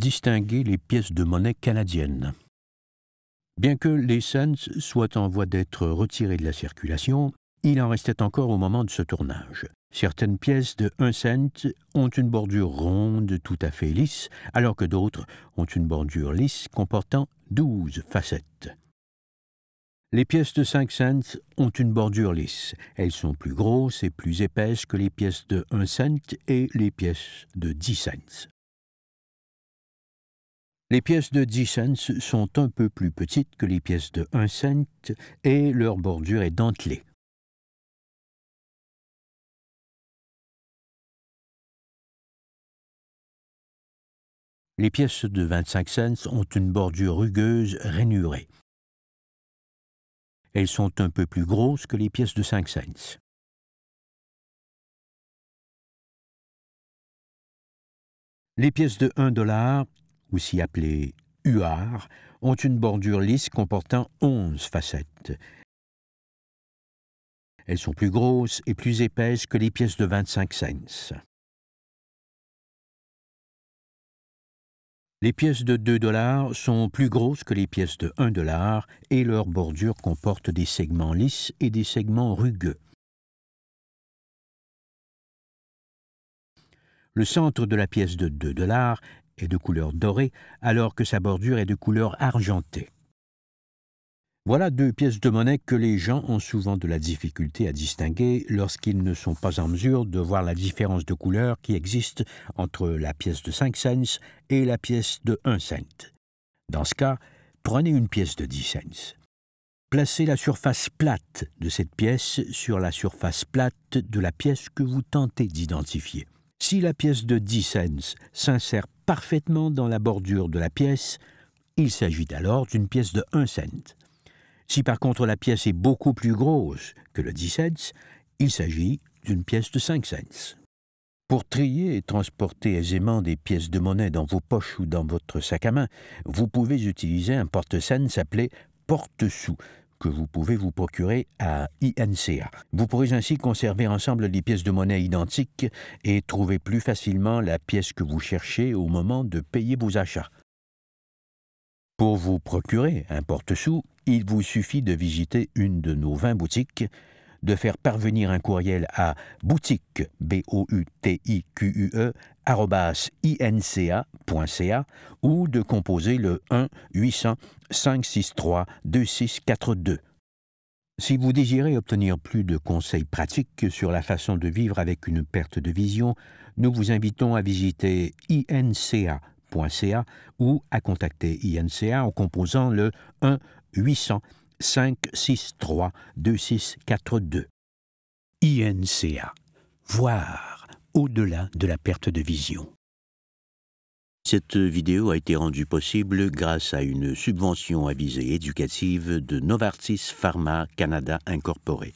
distinguer les pièces de monnaie canadiennes. Bien que les cents soient en voie d'être retirés de la circulation, il en restait encore au moment de ce tournage. Certaines pièces de 1 cent ont une bordure ronde tout à fait lisse, alors que d'autres ont une bordure lisse comportant 12 facettes. Les pièces de 5 cents ont une bordure lisse. Elles sont plus grosses et plus épaisses que les pièces de 1 cent et les pièces de 10 cents. Les pièces de 10 cents sont un peu plus petites que les pièces de 1 cent et leur bordure est dentelée. Les pièces de 25 cents ont une bordure rugueuse rainurée. Elles sont un peu plus grosses que les pièces de 5 cents. Les pièces de 1 dollar aussi appelées UAR ont une bordure lisse comportant onze facettes. Elles sont plus grosses et plus épaisses que les pièces de 25 cents. Les pièces de 2 dollars sont plus grosses que les pièces de 1 dollar et leur bordure comporte des segments lisses et des segments rugueux. Le centre de la pièce de 2 dollars est de couleur dorée, alors que sa bordure est de couleur argentée. Voilà deux pièces de monnaie que les gens ont souvent de la difficulté à distinguer lorsqu'ils ne sont pas en mesure de voir la différence de couleur qui existe entre la pièce de 5 cents et la pièce de 1 cent. Dans ce cas, prenez une pièce de 10 cents. Placez la surface plate de cette pièce sur la surface plate de la pièce que vous tentez d'identifier. Si la pièce de 10 cents s'insère parfaitement dans la bordure de la pièce, il s'agit alors d'une pièce de 1 cent. Si par contre la pièce est beaucoup plus grosse que le 10 cents, il s'agit d'une pièce de 5 cents. Pour trier et transporter aisément des pièces de monnaie dans vos poches ou dans votre sac à main, vous pouvez utiliser un porte sens appelé porte-sous, que vous pouvez vous procurer à INCA. Vous pourrez ainsi conserver ensemble les pièces de monnaie identiques et trouver plus facilement la pièce que vous cherchez au moment de payer vos achats. Pour vous procurer un porte-sous, il vous suffit de visiter une de nos 20 boutiques, de faire parvenir un courriel à boutique, B-O-U-T-I-Q-U-E, inca.ca ou de composer le 1 800 563 2642. Si vous désirez obtenir plus de conseils pratiques sur la façon de vivre avec une perte de vision, nous vous invitons à visiter inca.ca ou à contacter INCA en composant le 1 800 563 2642. INCA. Voir au-delà de la perte de vision. Cette vidéo a été rendue possible grâce à une subvention à visée éducative de Novartis Pharma Canada Incorporé.